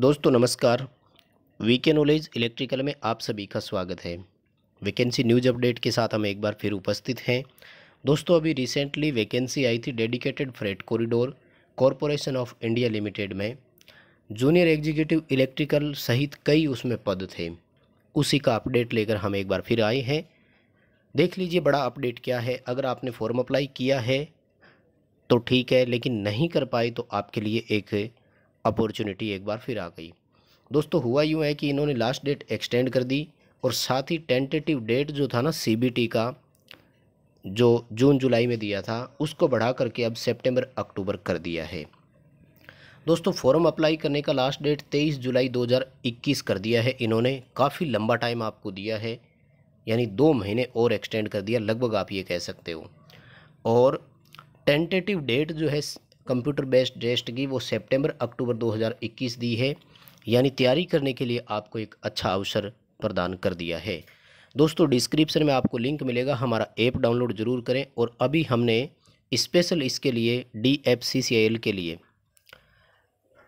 दोस्तों नमस्कार VK knowledge electrical में आप सभी का स्वागत है वैकेंसी न्यूज अपडेट के साथ हम एक बार फिर उपस्थित हैं दोस्तों अभी रिसेंटली वैकेंसी आई थी dedicated freight corridor corporation of India limited में जूनियर एग्जीक्यूटिव इलेक्ट्रिकल सहित कई उसमें पद थे उसी का अपडेट लेकर हम एक बार फिर आए हैं देख लीजिए बड़ा अपडेट क्या है अगर आपने फॉर्म अप्लाई किया है तो ठीक है लेकिन नहीं कर पाए तो आपके लिए एक अपॉर्चुनिटी एक बार फिर आ गई दोस्तों हुआ यूँ है कि इन्होंने लास्ट डेट एक्सटेंड कर दी और साथ ही टेंटेटिव डेट जो था ना सी का जो जून जुलाई में दिया था उसको बढ़ा करके अब सेप्टेम्बर अक्टूबर कर दिया है दोस्तों फॉर्म अप्लाई करने का लास्ट डेट 23 जुलाई 2021 कर दिया है इन्होंने काफ़ी लंबा टाइम आपको दिया है यानी दो महीने और एक्सटेंड कर दिया लगभग आप ये कह सकते हो और टेंटेटिव डेट जो है कंप्यूटर बेस्ड टेस्ट की वो सितंबर अक्टूबर 2021 दी है यानी तैयारी करने के लिए आपको एक अच्छा अवसर प्रदान कर दिया है दोस्तों डिस्क्रिप्शन में आपको लिंक मिलेगा हमारा ऐप डाउनलोड ज़रूर करें और अभी हमने स्पेशल इसके लिए D F C C L के लिए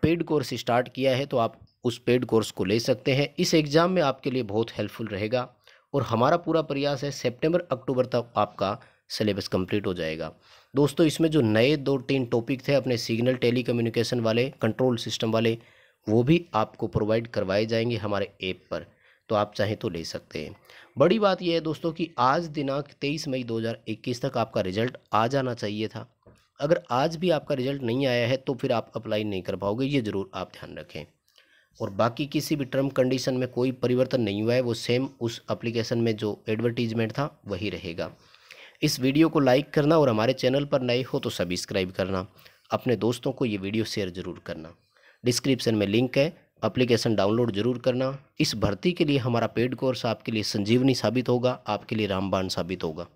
पेड कोर्स स्टार्ट किया है तो आप उस पेड कोर्स को ले सकते हैं इस एग्ज़ाम में आपके लिए बहुत हेल्पफुल रहेगा और हमारा पूरा प्रयास है सितंबर अक्टूबर तक आपका सिलेबस कंप्लीट हो जाएगा दोस्तों इसमें जो नए दो तीन टॉपिक थे अपने सिग्नल कम्युनिकेशन वाले कंट्रोल सिस्टम वाले वो भी आपको प्रोवाइड करवाए जाएंगे हमारे ऐप पर तो आप चाहें तो ले सकते हैं बड़ी बात यह है दोस्तों कि आज दिनांक तेईस मई दो तक आपका रिजल्ट आ जाना चाहिए था अगर आज भी आपका रिजल्ट नहीं आया है तो फिर आप अप्लाई नहीं कर पाओगे ये ज़रूर आप ध्यान रखें और बाकी किसी भी टर्म कंडीशन में कोई परिवर्तन नहीं हुआ है वो सेम उस एप्लीकेशन में जो एडवर्टीजमेंट था वही रहेगा इस वीडियो को लाइक करना और हमारे चैनल पर नए हो तो सब्सक्राइब करना अपने दोस्तों को ये वीडियो शेयर ज़रूर करना डिस्क्रिप्शन में लिंक है अप्लीकेशन डाउनलोड जरूर करना इस भर्ती के लिए हमारा पेड कोर्स आपके लिए संजीवनी साबित होगा आपके लिए रामबाण साबित होगा